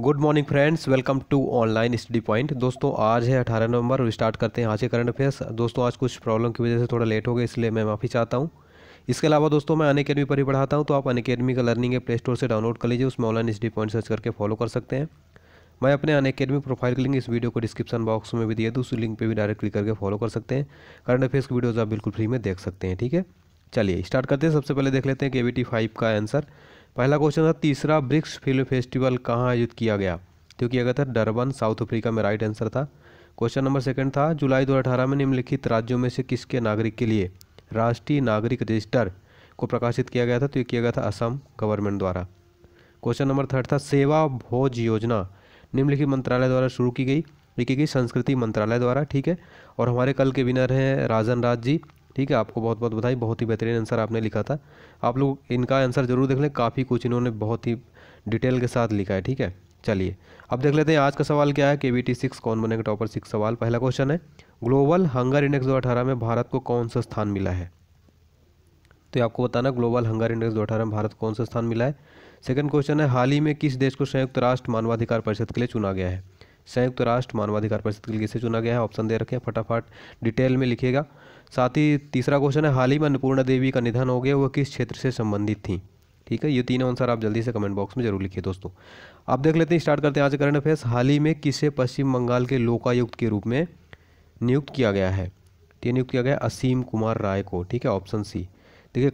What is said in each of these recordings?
good morning friends welcome to online study point दोस्तों आज है 18 नवंबर और स्टार्ट करते हैं आज के करंट अफेयर्स दोस्तों आज कुछ प्रॉब्लम की वजह से थोड़ा लेट हो गया इसलिए मैं माफ़ी चाहता हूँ इसके अलावा दोस्तों मैं अनकेडमी पर ही पढ़ाता हूँ तो आप अनकेडमी का लर्निंग है प्ले स्टोर से डाउनलोड कर लीजिए उसमें ऑनलाइन स्टडी पॉइंट सर्च करके फॉलो कर सकते हैं मैं अपने अनकेडमी प्रोफाइल का लिंक इस वीडियो को डिस्क्रिप्शन बॉक्स में भी दिया तो उस लिंक पर भी डायरेक्ट क्लिक करके फॉलो कर सकते हैं करंट अफेयर्स की वीडियोज़ आप बिल्कुल फ्री में देख सकते हैं ठीक है चलिए स्टार्ट करते हैं सबसे पहले देख लेते हैं के वी फाइव का आंसर पहला क्वेश्चन था तीसरा ब्रिक्स फिल्म फेस्टिवल कहाँ आयोजित किया गया तो किया गया था डरबन साउथ अफ्रीका में राइट आंसर था क्वेश्चन नंबर सेकंड था जुलाई 2018 में निम्नलिखित राज्यों में से किसके नागरिक के लिए राष्ट्रीय नागरिक रजिस्टर को प्रकाशित किया गया था तो ये किया गया था असम गवर्नमेंट द्वारा क्वेश्चन नंबर थर्ड था सेवा भोज योजना निम्नलिखित मंत्रालय द्वारा शुरू की गई ये की गई संस्कृति मंत्रालय द्वारा ठीक है और हमारे कल के विनर हैं राजन राज जी ठीक है आपको बहुत बहुत बधाई बहुत ही बेहतरीन आंसर आपने लिखा था आप लोग इनका आंसर जरूर देख लें काफ़ी कुछ इन्होंने बहुत ही डिटेल के साथ लिखा है ठीक है चलिए अब देख लेते हैं आज का सवाल क्या है के वी सिक्स कौन बनेगा टॉपर सिक्स सवाल पहला क्वेश्चन है ग्लोबल हंगर इंडेक्स दो में भारत को कौन सा स्थान मिला है तो आपको बताना ग्लोबल हंगर इंडेक्स दो में भारत कौन सा स्थान मिला है सेकंड क्वेश्चन है हाल ही में किस देश को संयुक्त राष्ट्र मानवाधिकार परिषद के लिए चुना गया है संयुक्त राष्ट्र मानवाधिकार परिषद के लिए किसे चुना गया है ऑप्शन दे रखें फटाफट डिटेल में लिखिएगा साथ ही तीसरा क्वेश्चन है हाल ही में अन्नपूर्णा देवी का निधन हो गया वह किस क्षेत्र से संबंधित थी ठीक है ये तीनों आंसर आप जल्दी से कमेंट बॉक्स में जरूर लिखिए दोस्तों आप देख लेते हैं स्टार्ट करते हैं आज करंट अफेयर्स हाल ही में किसे पश्चिम बंगाल के लोकायुक्त के रूप में नियुक्त किया गया है ये नियुक्त किया गया असीम कुमार राय को ठीक है ऑप्शन सी देखिए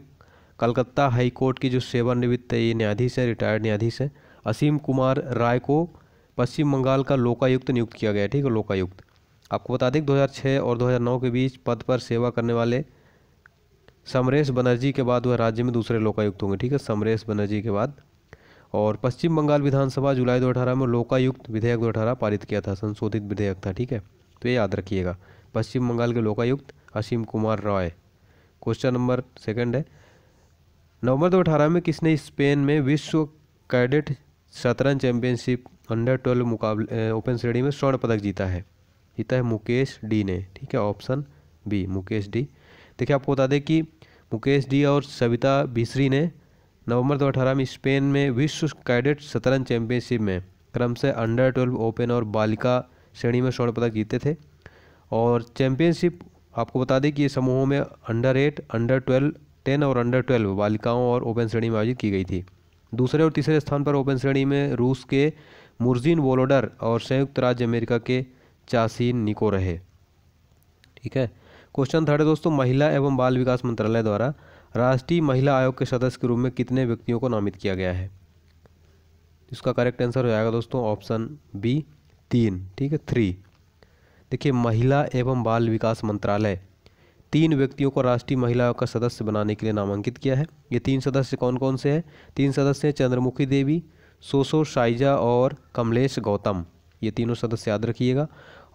कलकत्ता हाई कोर्ट की जो सेवानिवृत्त ये न्यायाधीश है रिटायर्ड न्यायाधीश है असीम कुमार राय को पश्चिम बंगाल का लोकायुक्त नियुक्त किया गया है ठीक है लोकायुक्त आपको बता दें 2006 और 2009 के बीच पद पर सेवा करने वाले समरेश बनर्जी के बाद वह राज्य में दूसरे लोकायुक्त होंगे ठीक है समरेश बनर्जी के बाद और पश्चिम बंगाल विधानसभा जुलाई 2018 में लोकायुक्त विधेयक 2018 पारित किया था संशोधित विधेयक था ठीक है तो ये याद रखिएगा पश्चिम बंगाल के Lokayukta Asim Kumar Roy question number second है नवंबर 2018 में किसने स्पेन में विश्व कैडेट शतरंज चैंपियनशिप अंडर ट्वेल्व मुकाबले ओपन श्रेणी में स्वर्ण पदक जीता है जीता है मुकेश डी ने ठीक है ऑप्शन बी मुकेश डी देखिए आपको बता दें कि मुकेश डी और सविता बिश्री ने नवंबर अठारह में स्पेन में विश्व कैडेट शतरंज चैंपियनशिप में क्रम से अंडर ट्वेल्व ओपन और बालिका श्रेणी में स्वर्ण पदक जीते थे और चैंपियनशिप आपको बता दें कि ये समूहों में under eight under twelve ten और अंडर ट्वेल्व बालिकाओं और ओपन श्रेणी में आयोजित की गई थी दूसरे और तीसरे स्थान पर ओपन श्रेणी में रूस के मुर्जिन वोलोडर और संयुक्त राज्य अमेरिका के चासी निको रहे ठीक है क्वेश्चन थर्ड है दोस्तों महिला एवं बाल विकास मंत्रालय द्वारा राष्ट्रीय महिला आयोग के सदस्य के रूप में कितने व्यक्तियों को नामित किया गया है इसका करेक्ट आंसर हो जाएगा दोस्तों ऑप्शन बी तीन ठीक है थ्री देखिए महिला एवं बाल विकास मंत्रालय तीन व्यक्तियों को राष्ट्रीय महिला आयोग का सदस्य बनाने के लिए नामांकित किया है ये तीन सदस्य कौन कौन से हैं तीन सदस्य हैं चंद्रमुखी देवी सोसो शाइजा और कमलेश गौतम ये तीनों सदस्य याद रखिएगा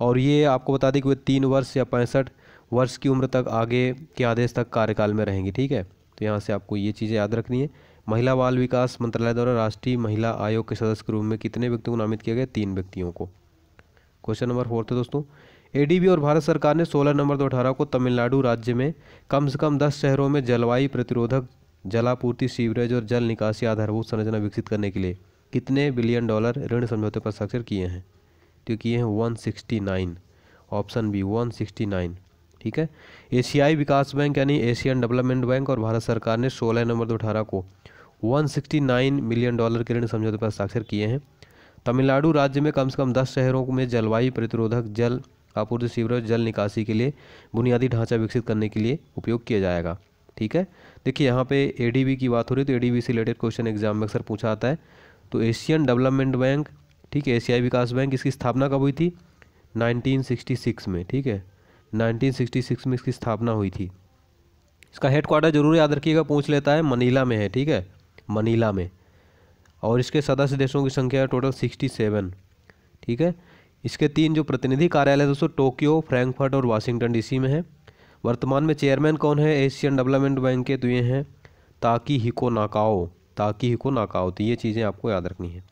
और ये आपको बता दें कि वे तीन वर्ष या पैंसठ वर्ष की उम्र तक आगे के आदेश तक कार्यकाल में रहेंगी ठीक है तो यहाँ से आपको ये चीज़ें याद रखनी है महिला बाल विकास मंत्रालय द्वारा राष्ट्रीय महिला आयोग के सदस्य के रूप में कितने व्यक्तियों को नामित किया गया तीन व्यक्तियों को क्वेश्चन नंबर फोर्थ है दोस्तों एडीबी और भारत सरकार ने 16 दो अठारह को तमिलनाडु राज्य में कम से कम 10 शहरों में जलवायु प्रतिरोधक जलापूर्ति सीवरेज और जल निकासी आधारभूत संरचना विकसित करने के लिए कितने बिलियन डॉलर ऋण समझौते पर हस्ताक्षर किए हैं तो किए हैं 169 ऑप्शन बी 169 ठीक है एशियाई विकास बैंक यानी एशियन डेवलपमेंट बैंक और भारत सरकार ने 16 नवंबर दो अठारह को 169 मिलियन डॉलर के ऋण समझौते पर हस्ताक्षर किए हैं तमिलनाडु राज्य में कम से कम दस शहरों में जलवायु प्रतिरोधक जल आपूर्ति शिविर जल निकासी के लिए बुनियादी ढांचा विकसित करने के लिए उपयोग किया जाएगा ठीक है देखिए यहाँ पे एडीबी की बात हो रही है तो एडीबी से रिलेटेड क्वेश्चन एग्जाम में अक्सर पूछा आता है तो एशियन डेवलपमेंट बैंक ठीक है एशियाई विकास बैंक इसकी स्थापना कब हुई थी 1966 में ठीक है 1966 में इसकी स्थापना हुई थी इसका हेड क्वार्टर जरूर याद रखिएगा पूछ लेता है मनीला में है ठीक है मनीला में और इसके सदस्य देशों की संख्या है टोटल सिक्सटी सेवन ठीक है इसके तीन जो प्रतिनिधि कार्यालय दोस्तों टोक्यो फ्रैंकफर्ट और वाशिंगटन डीसी में है वर्तमान में चेयरमैन कौन है एशियन डेवलपमेंट बैंक के तो ये हैं ताकि हिको नाकाओ ताकि हिको नाकाओ तो ये चीज़ें आपको याद रखनी है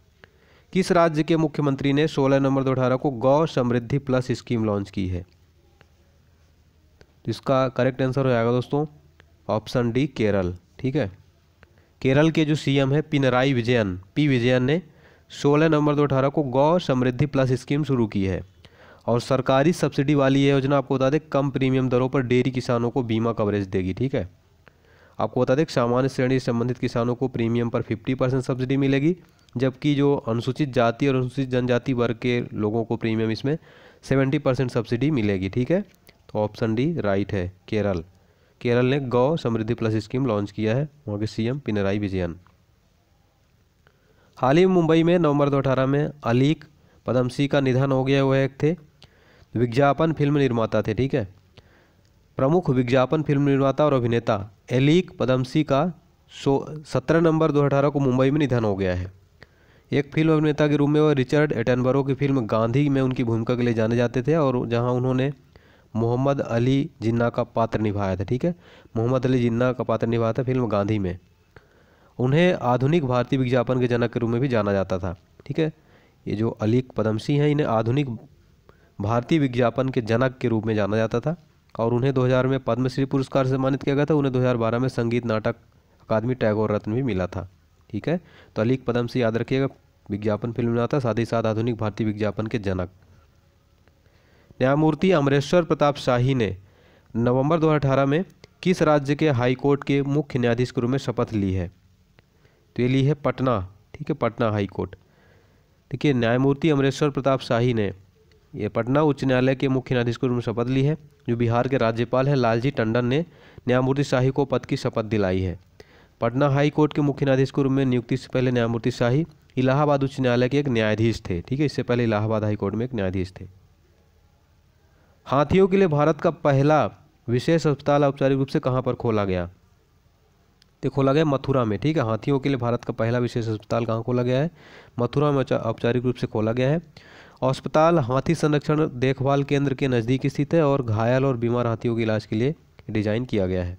किस राज्य के मुख्यमंत्री ने 16 नंबर दो अठारह को गौ समृद्धि प्लस स्कीम लॉन्च की है इसका करेक्ट आंसर हो जाएगा दोस्तों ऑप्शन डी केरल ठीक है केरल के जो सीएम है पिनराई विजयन पी विजयन ने 16 नवंबर अठारह को गौ समृद्धि प्लस स्कीम शुरू की है और सरकारी सब्सिडी वाली यह योजना आपको बता दें कम प्रीमियम दरों पर डेयरी किसानों को बीमा कवरेज देगी ठीक है आपको बता दें सामान्य श्रेणी से संबंधित किसानों को प्रीमियम पर 50 परसेंट सब्सिडी मिलेगी जबकि जो अनुसूचित जाति और अनुसूचित जनजाति वर्ग के लोगों को प्रीमियम इसमें सेवेंटी परसेंट सब्सिडी मिलेगी ठीक है तो ऑप्शन डी राइट है केरल केरल ने गौ समृद्धि प्लस स्कीम लॉन्च किया है वहाँ के सीएम पिनराई विजयन हाल ही मुंबई में नवंबर अठारह में अलीक पदमसी का निधन हो गया वह एक थे विज्ञापन फिल्म निर्माता थे ठीक है प्रमुख विज्ञापन फिल्म निर्माता और अभिनेता एलीक पदमसी का सो सत्रह नवंबर अठारह को मुंबई में निधन हो गया है एक फिल्म अभिनेता के रूप में वह रिचर्ड एटनबरो की फिल्म गांधी में उनकी भूमिका के लिए जाने जाते थे और जहाँ उन्होंने मोहम्मद अली जिन्ना का पात्र निभाया था ठीक है मोहम्मद अली जिन्ना का पात्र निभाया था फिल्म गांधी में उन्हें आधुनिक भारतीय विज्ञापन के जनक के रूप में भी जाना जाता था ठीक है ये जो अली पदमसी हैं इन्हें आधुनिक भारतीय विज्ञापन के जनक के रूप में जाना जाता था और उन्हें 2000 में पद्मश्री पुरस्कार सम्मानित किया गया था उन्हें 2012 में संगीत नाटक अकादमी टैगोर रत्न भी मिला था ठीक है तो अलीक पदम से याद रखिएगा विज्ञापन फिल्म बनाता साथ ही साथ आधुनिक भारतीय विज्ञापन के जनक न्यायमूर्ति अमरेश्वर प्रताप शाही ने नवंबर 2018 में किस राज्य के हाई कोर्ट के मुख्य न्यायाधीश के रूप में शपथ ली है तो ये ली है पटना ठीक है पटना हाई कोर्ट देखिए न्यायमूर्ति अमरेश्वर प्रताप शाही ने ये पटना उच्च न्यायालय के मुख्य न्यायाधीश के रूप में शपथ ली है जो बिहार के राज्यपाल हैं लालजी टंडन ने न्यायमूर्ति शाही को पद की शपथ दिलाई है पटना हाई कोर्ट के मुख्य न्यायाधीश के रूप में नियुक्ति से पहले न्यायमूर्ति शाही इलाहाबाद उच्च न्यायालय के एक न्यायाधीश थे ठीक है इससे पहले इलाहाबाद हाई कोर्ट में एक न्यायाधीश थे हाथियों के लिए भारत का पहला विशेष अस्पताल औपचारिक रूप से कहाँ पर खोला गया तो खोला गया मथुरा में ठीक है हाथियों के लिए भारत का पहला विशेष अस्पताल कहाँ खोला गया है मथुरा में औपचारिक रूप से खोला गया है अस्पताल हाथी संरक्षण देखभाल केंद्र के नज़दीक स्थित है और घायल और बीमार हाथियों के इलाज के लिए डिजाइन किया गया है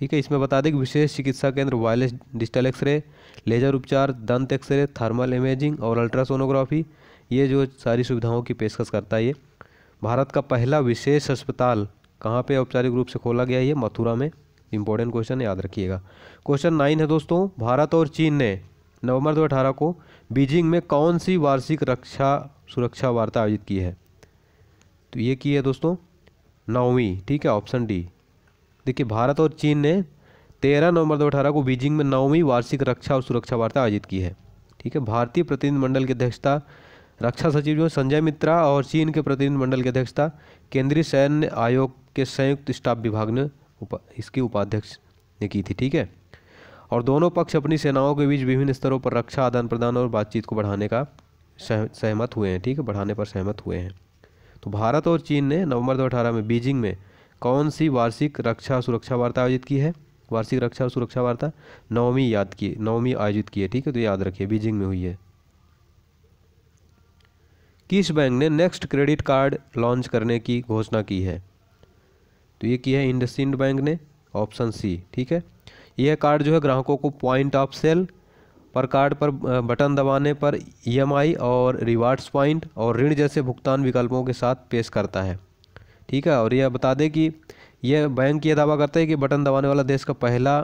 ठीक है इसमें बता दें कि विशेष चिकित्सा केंद्र वायरलेस डिजिटल एक्सरे लेजर उपचार दंत एक्सरे थर्मल इमेजिंग और अल्ट्रासोनोग्राफी ये जो सारी सुविधाओं की पेशकश करता है ये भारत का पहला विशेष अस्पताल कहाँ पे औपचारिक रूप से खोला गया ये मथुरा में इंपॉर्टेंट क्वेश्चन याद रखिएगा क्वेश्चन नाइन है दोस्तों भारत और चीन ने नवंबर दो को बीजिंग में कौन सी वार्षिक रक्षा सुरक्षा वार्ता आयोजित की है तो ये की है दोस्तों नौवीं ठीक है ऑप्शन डी देखिए भारत और चीन ने तेरह नवंबर दो अठारह को बीजिंग में नौवीं वार्षिक रक्षा और सुरक्षा वार्ता आयोजित की है ठीक है भारतीय प्रतिनिधिमंडल की अध्यक्षता रक्षा सचिव जो संजय मित्रा और चीन के प्रतिनिधिमंडल की अध्यक्षता केंद्रीय सैन्य आयोग के संयुक्त स्टाफ विभाग ने उपा इसकी उपाध्यक्ष ने की थी ठीक है और दोनों पक्ष अपनी सेनाओं के बीच विभिन्न स्तरों पर रक्षा आदान प्रदान और बातचीत को बढ़ाने का सह, सहमत हुए हैं ठीक है बढ़ाने पर सहमत हुए हैं तो भारत और चीन ने नवंबर दो में बीजिंग में कौन सी वार्षिक रक्षा और सुरक्षा वार्ता आयोजित की है वार्षिक रक्षा और सुरक्षा वार्ता नौवीं याद की नौवीं आयोजित की है ठीक है तो याद रखिए बीजिंग में हुई है किस बैंक ने नेक्स्ट क्रेडिट कार्ड लॉन्च करने की घोषणा की है तो ये की है इंडसइंड बैंक ने ऑप्शन सी ठीक है यह कार्ड जो है ग्राहकों को पॉइंट ऑफ सेल पर कार्ड पर बटन दबाने पर ईएमआई और रिवार्ड्स पॉइंट और ऋण जैसे भुगतान विकल्पों के साथ पेश करता है ठीक है और यह बता दें कि यह बैंक यह दावा करता है कि बटन दबाने वाला देश का पहला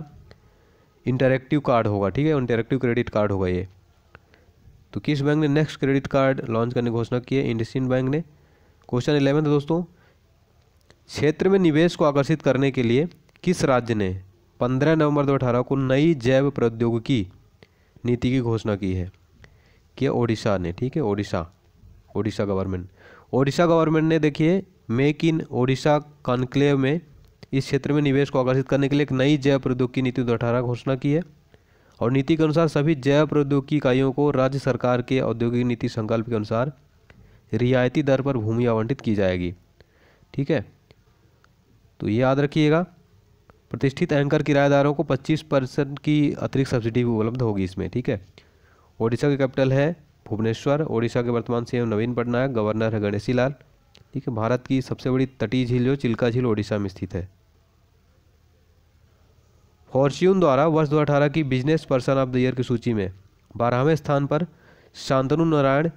इंटरेक्टिव कार्ड होगा ठीक है इंटरेक्टिव क्रेडिट कार्ड होगा ये तो किस बैंक ने नेक्स्ट क्रेडिट कार्ड लॉन्च करने की घोषणा की है इंडसिन बैंक ने क्वेश्चन इलेवन दोस्तों क्षेत्र में निवेश को आकर्षित करने के लिए किस राज्य ने 15 नवंबर दो को नई जैव प्रौद्योगिकी नीति की घोषणा की है कि ओडिशा ने ठीक है ओडिशा ओडिशा गवर्नमेंट ओडिशा गवर्नमेंट ने देखिए मेक इन ओडिशा कॉन्क्लेव में इस क्षेत्र में निवेश को आकर्षित करने के लिए एक नई जैव प्रौद्योगिकी नीति दो घोषणा की है और नीति के अनुसार सभी जैव प्रौद्योगिकी इकाइयों को राज्य सरकार के औद्योगिक नीति संकल्प के अनुसार रियायती दर पर भूमि आवंटित की जाएगी ठीक है तो ये याद रखिएगा प्रतिष्ठित एंकर किराएदारों को 25 परसेंट की अतिरिक्त सब्सिडी भी उपलब्ध होगी इसमें ठीक है ओडिशा के कैपिटल है भुवनेश्वर ओडिशा के वर्तमान सीएम नवीन पटनायक गवर्नर है गणेशी लाल ठीक है भारत की सबसे बड़ी तटीय झील जो चिल्का झील ओडिशा में स्थित है फॉर्च्यून द्वारा वर्ष 2018 की business person of the year की सूची में बारहवें स्थान पर शांतनु नारायण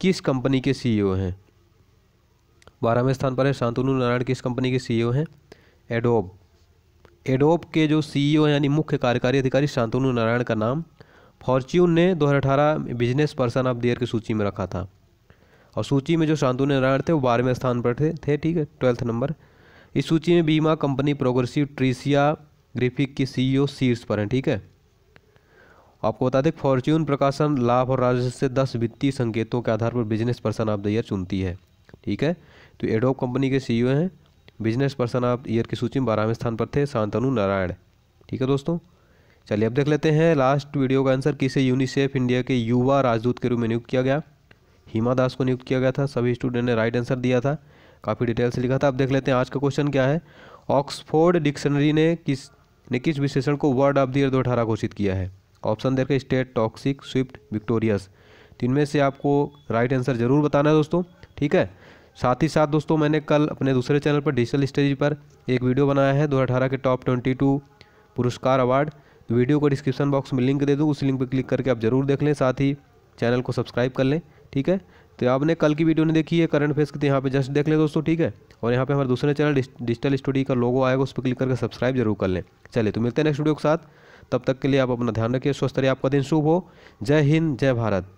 किस कंपनी के सीईओ हैं बारहवें स्थान पर है शांतनु नारायण किस कंपनी के सीईओ हैं एडोब एडोब के जो सीईओ यानी मुख्य कार्यकारी अधिकारी शांतनु नारायण का नाम फॉर्च्यून ने 2018 business person of the year की सूची में रखा था और सूची में जो शांतु नारायण थे वो बारहवें स्थान पर थे थे ठीक है ट्वेल्थ नंबर इस सूची में बीमा कंपनी प्रोग्रेसिव ट्रीसिया ग्रिफिक की सीईओ शीर्ष पर हैं ठीक है आपको बता दें फॉर्च्यून प्रकाशन लाभ और राजस्व से दस वित्तीय संकेतों के आधार पर business person of the year चुनती है ठीक है तो एडोप कंपनी के सी हैं बिजनेस पर्सन ऑफ ईयर की सूची में बारहवें स्थान पर थे शांतनु नारायण ठीक है दोस्तों चलिए अब देख लेते हैं लास्ट वीडियो का आंसर किसे यूनिसेफ इंडिया के युवा राजदूत के रूप में नियुक्त किया गया हिमा दास को नियुक्त किया गया था सभी स्टूडेंट ने राइट आंसर दिया था काफ़ी डिटेल से लिखा था अब देख लेते हैं आज का क्वेश्चन क्या है ऑक्सफोर्ड डिक्शनरी ने किस ने किस विशेषण को वर्ड ऑफ द ईयर दो अठारह घोषित किया है ऑप्शन देखें स्टेट टॉक्सिक स्विफ्ट विक्टोरियस इनमें से आपको राइट आंसर ज़रूर बताना है दोस्तों ठीक है साथ ही साथ दोस्तों मैंने कल अपने दूसरे चैनल पर डिजिटल स्टेज पर एक वीडियो बनाया है दो अठारह के टॉप ट्वेंटी टू पुरस्कार अवार्ड वीडियो को डिस्क्रिप्शन बॉक्स में लिंक दे दूँ उस लिंक पर क्लिक करके आप ज़रूर देख लें साथ ही चैनल को सब्सक्राइब कर लें ठीक है तो आपने कल की वीडियो ने देखी है करंट फेस की तो यहाँ पे जस्ट देख ले दोस्तों ठीक है और यहाँ पे हमारे दूसरे चैनल डिजिटल स्टडी का लोगो आएगा उस पर क्लिक करके सब्सक्राइब जरूर कर लें चलिए तो मिलते हैं नेक्स्ट वीडियो के साथ तब तक के लिए आप अपना ध्यान रखिए स्वस्थ रहिए आपका दिन शुभ हो जय हिंद जय भारत